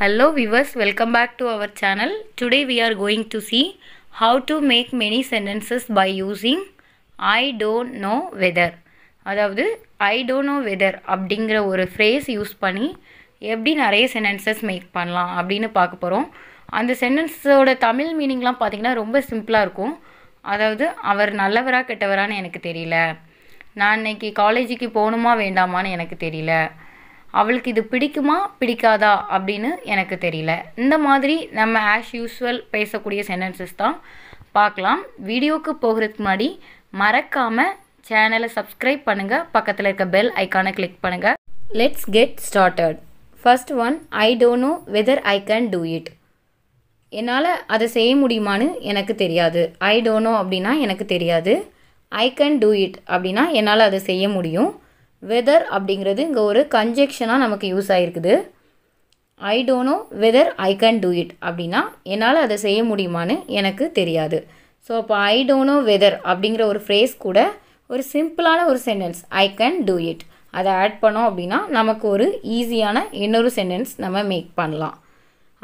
hello viewers welcome back to our channel today we are going to see how to make many sentences by using i don't know whether அதாவது ஐ don't know whether அப்படிங்கிற ஒரு phrase use பண்ணி எப்படி நிறைய sentences make பண்ணலாம் அப்படின்னு பார்க்க போகிறோம் அந்த சென்டென்ஸோட தமிழ் மீனிங்லாம் பார்த்திங்கன்னா ரொம்ப சிம்பிளாக இருக்கும் அதாவது அவர் நல்லவரா கெட்டவரான்னு எனக்கு தெரியல நான் இன்னைக்கு காலேஜுக்கு போகணுமா வேண்டாமான்னு எனக்கு தெரியல அவளுக்கு இது பிடிக்குமா பிடிக்காதா அப்படின்னு எனக்கு தெரியல இந்த மாதிரி நம்ம ஆஸ் யூஸ்வல் பேசக்கூடிய சென்டென்சஸ் தான் பார்க்கலாம் வீடியோவுக்கு போகிறதுக்கு முன்னாடி மறக்காமல் சேனலை சப்ஸ்கிரைப் பண்ணுங்கள் பக்கத்தில் இருக்க பெல் ஐக்கானை கிளிக் பண்ணுங்கள் let's get started first one I don't know whether I can do it என்னால் அதை செய்ய முடியுமான்னு எனக்கு தெரியாது ஐ நோ அப்படின்னா எனக்கு தெரியாது ஐ கேன் டூ இட் அப்படின்னா என்னால் அதை செய்ய முடியும் வெதர் அப்படிங்கிறது இங்கே ஒரு கன்ஜெக்ஷனாக நமக்கு யூஸ் ஆகிருக்குது I don't know whether I can do it அப்படின்னா என்னால் அதை செய்ய முடியுமான்னு எனக்கு தெரியாது ஸோ அப்போ ஐ டோன்ட் நோ வெதர் அப்படிங்கிற ஒரு ஃப்ரேஸ் கூட ஒரு சிம்பிளான ஒரு sentence I can do it அதை ஆட் பண்ணோம் அப்படின்னா நமக்கு ஒரு ஈஸியான இன்னொரு சென்டென்ஸ் நம்ம மேக் பண்ணலாம்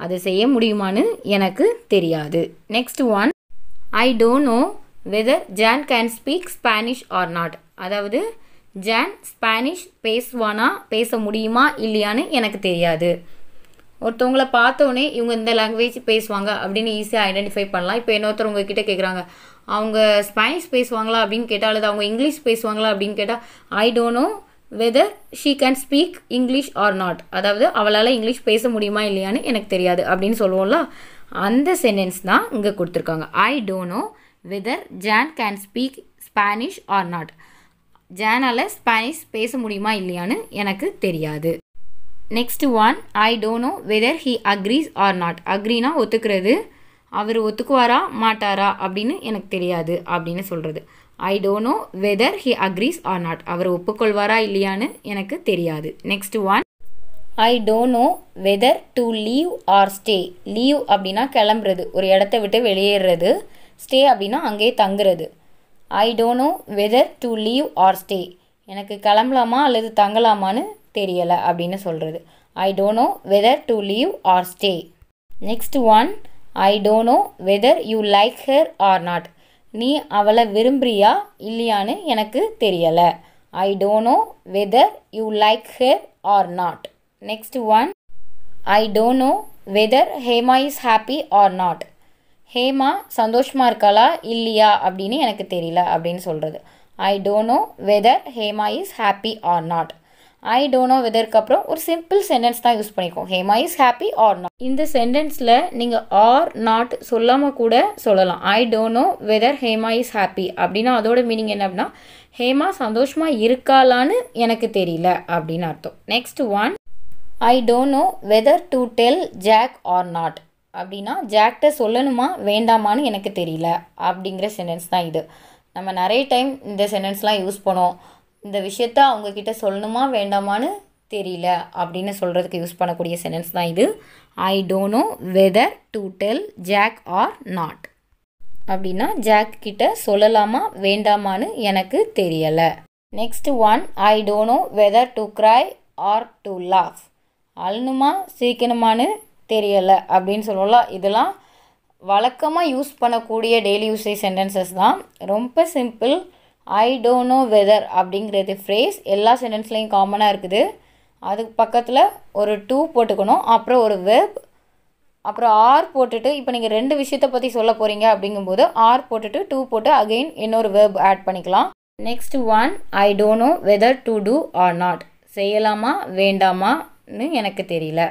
அதை செய்ய முடியுமான்னு எனக்கு தெரியாது next one I don't know whether John can speak Spanish or not அதாவது ஜான் ஸ்பானிஷ் பேசுவானா பேச முடியுமா இல்லையான்னு எனக்கு தெரியாது ஒருத்தவங்களை பார்த்தோன்னே இவங்க இந்த லாங்குவேஜ் பேசுவாங்க அப்படின்னு ஈஸியாக ஐடென்டிஃபை பண்ணலாம் இப்போ இன்னொருத்தர் உங்ககிட்ட கேட்குறாங்க அவங்க ஸ்பானிஷ் பேசுவாங்களா அப்படின்னு கேட்டால் அல்லது அவங்க இங்கிலீஷ் பேசுவாங்களா அப்படின்னு கேட்டால் I don't know whether she can speak English or not அதாவது அவளால் இங்கிலீஷ் பேச முடியுமா இல்லையான்னு எனக்கு தெரியாது அப்படின்னு சொல்லுவோம்ல அந்த சென்டென்ஸ் தான் இங்கே கொடுத்துருக்காங்க I don't know whether John can speak Spanish or not ஜேனால் ஸ்பானிஷ் பேச முடியுமா இல்லையான்னு எனக்கு தெரியாது next one I don't know whether he agrees or not அக்ரினா ஒத்துக்கிறது அவர் ஒத்துக்குவாரா மாட்டாரா அப்படின்னு எனக்கு தெரியாது அப்படின்னு சொல்கிறது I don't know whether he agrees or not அவர் ஒப்புக்கொள்வாரா இல்லையான்னு எனக்கு தெரியாது next one I don't know whether to leave or stay leave அப்படின்னா கிளம்புறது ஒரு இடத்த விட்டு வெளியேறது ஸ்டே அப்படின்னா அங்கேயே தங்குறது I don't know whether to leave or stay எனக்கு கிளம்பலாமா அல்லது தங்கலாமான்னு தெரியலை அப்படின்னு சொல்கிறது I don't know whether to leave or stay next one I don't know whether you like her or not நீ அவளை விரும்புறியா இல்லையான்னு எனக்கு தெரியலை I don't know whether you like her or not next one I don't know whether Hema is happy or not Hema சந்தோஷமாக இருக்காளா இல்லையா அப்படின்னு எனக்கு தெரியல அப்படின்னு சொல்கிறது I don't know whether Hema is happy or not I don't know வெதருக்கு அப்புறம் ஒரு சிம்பிள் சென்டென்ஸ் தான் யூஸ் பண்ணிக்கோம் Hema is happy or not இந்த சென்டென்ஸில் நீங்கள் ஆர் நாட் சொல்லாமல் கூட சொல்லலாம் I don't know whether Hema is happy அப்படின்னா அதோட மீனிங் என்ன அப்படின்னா ஹேமா சந்தோஷமாக இருக்காளான்னு எனக்கு தெரியல அப்படின்னு அர்த்தம் next one I don't know whether to tell Jack or not அப்படின்னா ஜாக்ட சொல்லணுமா வேண்டாமான்னு எனக்கு தெரியல அப்படிங்கிற சென்டென்ஸ் தான் இது நம்ம நிறைய டைம் இந்த சென்டென்ஸ்லாம் யூஸ் பண்ணோம் இந்த விஷயத்த அவங்கக்கிட்ட சொல்லணுமா வேண்டாமான்னு தெரியல அப்படின்னு சொல்கிறதுக்கு யூஸ் பண்ணக்கூடிய சென்டென்ஸ் தான் இது I don't know whether to tell Jack or not அப்படின்னா ஜாக் கிட்ட சொல்லலாமா வேண்டாமான்னு எனக்கு தெரியலை next one I don't know whether to cry or to laugh அழுணுமா சிரிக்கணுமான்னு தெரியலை அப்படின்னு சொல்லலாம் இதெல்லாம் வழக்கமாக யூஸ் பண்ணக்கூடிய டெய்லி யூசேஜ் சென்டென்சஸ் தான் ரொம்ப simple I don't know whether அப்படிங்கிறது ஃப்ரேஸ் எல்லா சென்டென்ஸ்லேயும் காமனாக இருக்குது அதுக்கு பக்கத்தில் ஒரு டூ போட்டுக்கணும் அப்புறம் ஒரு வெப் அப்புறம் ஆர் போட்டுட்டு இப்போ நீங்கள் ரெண்டு விஷயத்தை பற்றி சொல்ல போகிறீங்க அப்படிங்கும்போது ஆர் போட்டுட்டு டூ போட்டு அகெயின் இன்னொரு வெப் ஆட் பண்ணிக்கலாம் next one I don't know whether to do or not செய்யலாமா வேண்டாமான்னு எனக்கு தெரியல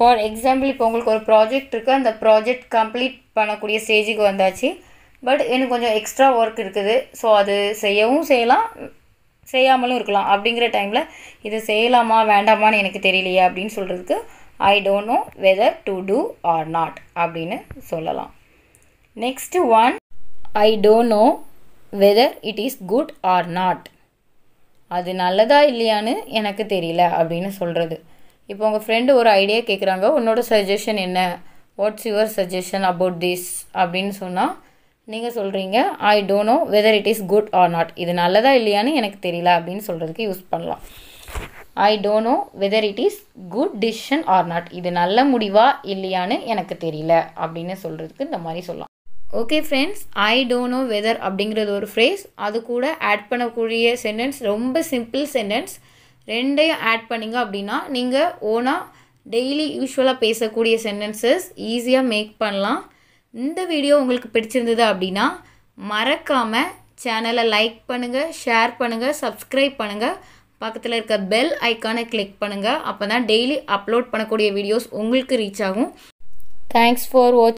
ஃபார் எக்ஸாம்பிள் இப்போ உங்களுக்கு ஒரு ப்ராஜெக்ட் இருக்குது அந்த ப்ராஜெக்ட் கம்ப்ளீட் பண்ணக்கூடிய ஸ்டேஜுக்கு வந்தாச்சு பட் எனக்கு கொஞ்சம் எக்ஸ்ட்ரா ஒர்க் இருக்குது ஸோ அது செய்யவும் செய்யலாம் செய்யாமலும் இருக்கலாம் அப்படிங்கிற டைமில் இது செய்யலாமா வேண்டாமான்னு எனக்கு தெரியலையே அப்படின்னு சொல்கிறதுக்கு I don't know whether to do or not அப்படின்னு சொல்லலாம் next one I don't know whether it is good or not அது நல்லதா இல்லையான்னு எனக்கு தெரியல அப்படின்னு சொல்கிறது இப்போ உங்கள் ஃப்ரெண்டு ஒரு ஐடியா கேட்குறாங்க உன்னோட சஜஷன் என்ன what's your suggestion about this அப்படின்னு சொன்னால் நீங்கள் சொல்கிறீங்க I don't know whether it is good or not இது நல்லதா இல்லையான்னு எனக்கு தெரியல அப்படின்னு சொல்கிறதுக்கு யூஸ் பண்ணலாம் I don't know whether it is good decision or not இது நல்ல முடிவா இல்லையான்னு எனக்கு தெரியல அப்படின்னு சொல்கிறதுக்கு இந்த மாதிரி சொல்லலாம் okay friends I don't know whether அப்படிங்கிறது ஒரு ஃப்ரேஸ் அது கூட ஆட் பண்ணக்கூடிய சென்டென்ஸ் ரொம்ப சிம்பிள் சென்டென்ஸ் ரெண்டையும் ஆட் பண்ணிங்க அப்படின்னா நீங்கள் ஓனாக டெய்லி யூஸ்வலாக பேசக்கூடிய சென்டென்சஸ் ஈஸியாக மேக் பண்ணலாம் இந்த வீடியோ உங்களுக்கு பிடிச்சிருந்தது அப்படின்னா மறக்காமல் சேனலை லைக் பண்ணுங்கள் ஷேர் பண்ணுங்கள் சப்ஸ்கிரைப் பண்ணுங்கள் பக்கத்தில் இருக்க பெல் ஐக்கானை கிளிக் பண்ணுங்கள் அப்போ தான் டெய்லி அப்லோட் பண்ணக்கூடிய வீடியோஸ் உங்களுக்கு ரீச் ஆகும் தேங்க்ஸ் ஃபார் வாட்ச்